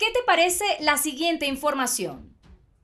¿Qué te parece la siguiente información?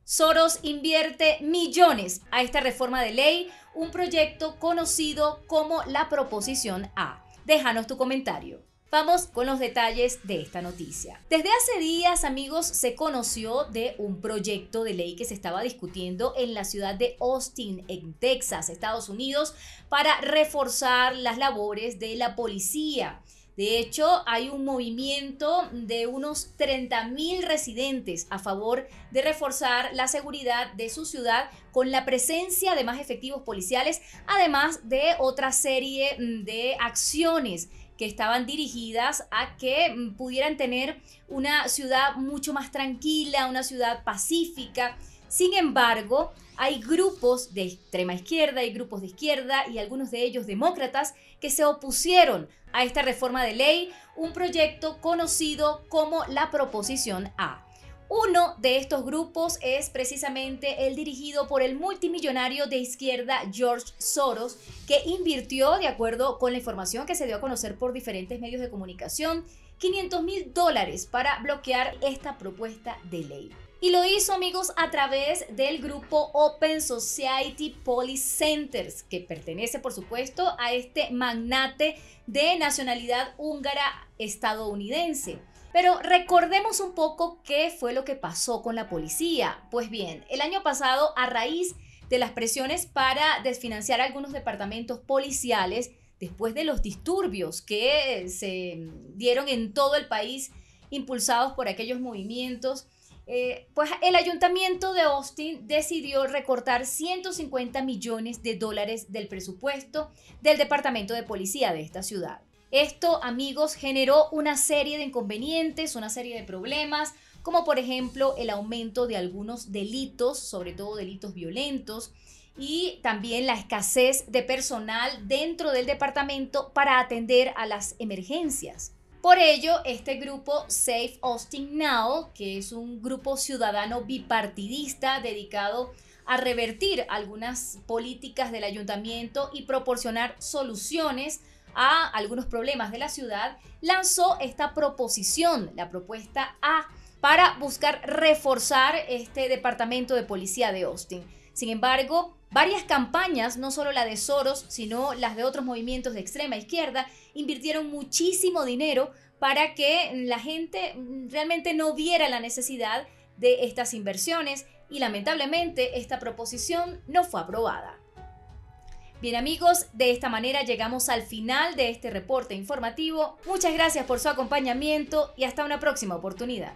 Soros invierte millones a esta reforma de ley, un proyecto conocido como la Proposición A. Déjanos tu comentario. Vamos con los detalles de esta noticia. Desde hace días, amigos, se conoció de un proyecto de ley que se estaba discutiendo en la ciudad de Austin, en Texas, Estados Unidos, para reforzar las labores de la policía. De hecho, hay un movimiento de unos 30.000 residentes a favor de reforzar la seguridad de su ciudad con la presencia de más efectivos policiales, además de otra serie mm, de acciones que estaban dirigidas a que mm, pudieran tener una ciudad mucho más tranquila, una ciudad pacífica sin embargo, hay grupos de extrema izquierda, y grupos de izquierda y algunos de ellos demócratas que se opusieron a esta reforma de ley, un proyecto conocido como la Proposición A. Uno de estos grupos es precisamente el dirigido por el multimillonario de izquierda George Soros, que invirtió, de acuerdo con la información que se dio a conocer por diferentes medios de comunicación, 500 mil dólares para bloquear esta propuesta de ley. Y lo hizo, amigos, a través del grupo Open Society Policy Centers, que pertenece, por supuesto, a este magnate de nacionalidad húngara estadounidense. Pero recordemos un poco qué fue lo que pasó con la policía. Pues bien, el año pasado, a raíz de las presiones para desfinanciar algunos departamentos policiales, después de los disturbios que se dieron en todo el país, impulsados por aquellos movimientos, eh, pues el ayuntamiento de Austin decidió recortar 150 millones de dólares del presupuesto del departamento de policía de esta ciudad. Esto, amigos, generó una serie de inconvenientes, una serie de problemas, como por ejemplo el aumento de algunos delitos, sobre todo delitos violentos, y también la escasez de personal dentro del departamento para atender a las emergencias. Por ello, este grupo Safe Austin Now, que es un grupo ciudadano bipartidista dedicado a revertir algunas políticas del ayuntamiento y proporcionar soluciones a algunos problemas de la ciudad, lanzó esta proposición, la propuesta A, para buscar reforzar este departamento de policía de Austin. Sin embargo, Varias campañas, no solo la de Soros, sino las de otros movimientos de extrema izquierda, invirtieron muchísimo dinero para que la gente realmente no viera la necesidad de estas inversiones y lamentablemente esta proposición no fue aprobada. Bien amigos, de esta manera llegamos al final de este reporte informativo. Muchas gracias por su acompañamiento y hasta una próxima oportunidad.